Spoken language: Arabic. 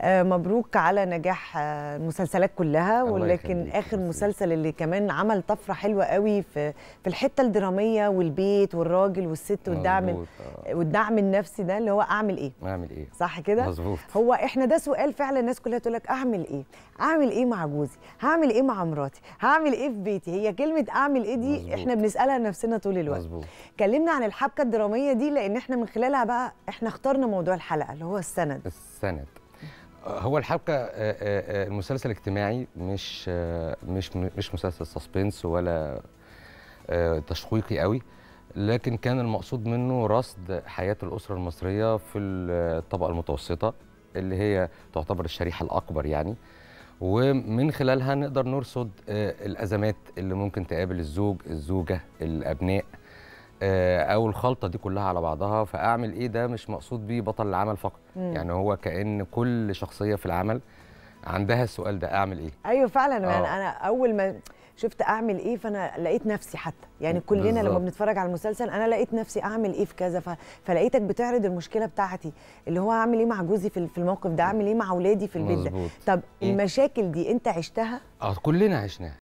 آه، مبروك على نجاح آه، المسلسلات كلها ولكن اخر مسلسل اللي كمان عمل طفره حلوه قوي في في الحته الدراميه والبيت والراجل والست والدعم آه. والدعم النفسي ده اللي هو اعمل ايه اعمل ايه صح كده مظبوط هو احنا ده سؤال فعلا الناس كلها تقول لك اعمل ايه اعمل ايه مع جوزي هعمل ايه مع مراتي هعمل ايه في بيتي هي كلمه اعمل ايه دي مزبوط. احنا بنسالها نفسنا طول الوقت مظبوط كلمنا عن الحبكه الدراميه دي لان احنا من خلالها بقى احنا اخترنا موضوع الحلقه اللي هو السند السند هو الحلقه آه، آه، آه، المسلسل الاجتماعي مش مش مش مسلسل سسبنس ولا تشويقي قوي لكن كان المقصود منه رصد حياه الاسره المصريه في الطبقه المتوسطه اللي هي تعتبر الشريحه الاكبر يعني ومن خلالها نقدر نرصد الازمات اللي ممكن تقابل الزوج الزوجه الابناء آه، او الخلطه دي كلها على بعضها فاعمل ايه ده مش مقصود بيه بطل العمل فقط مم. يعني هو كان كل شخصيه في العمل عندها السؤال ده اعمل ايه ايوه فعلا آه. يعني انا اول ما شفت اعمل ايه فانا لقيت نفسي حتى يعني كلنا بالزبط. لما بنتفرج على المسلسل انا لقيت نفسي اعمل ايه في كذا ف... فلقيتك بتعرض المشكله بتاعتي اللي هو اعمل ايه مع جوزي في الموقف ده اعمل ايه مع اولادي في البيت ده طب إيه؟ المشاكل دي انت عشتها اه كلنا عشناها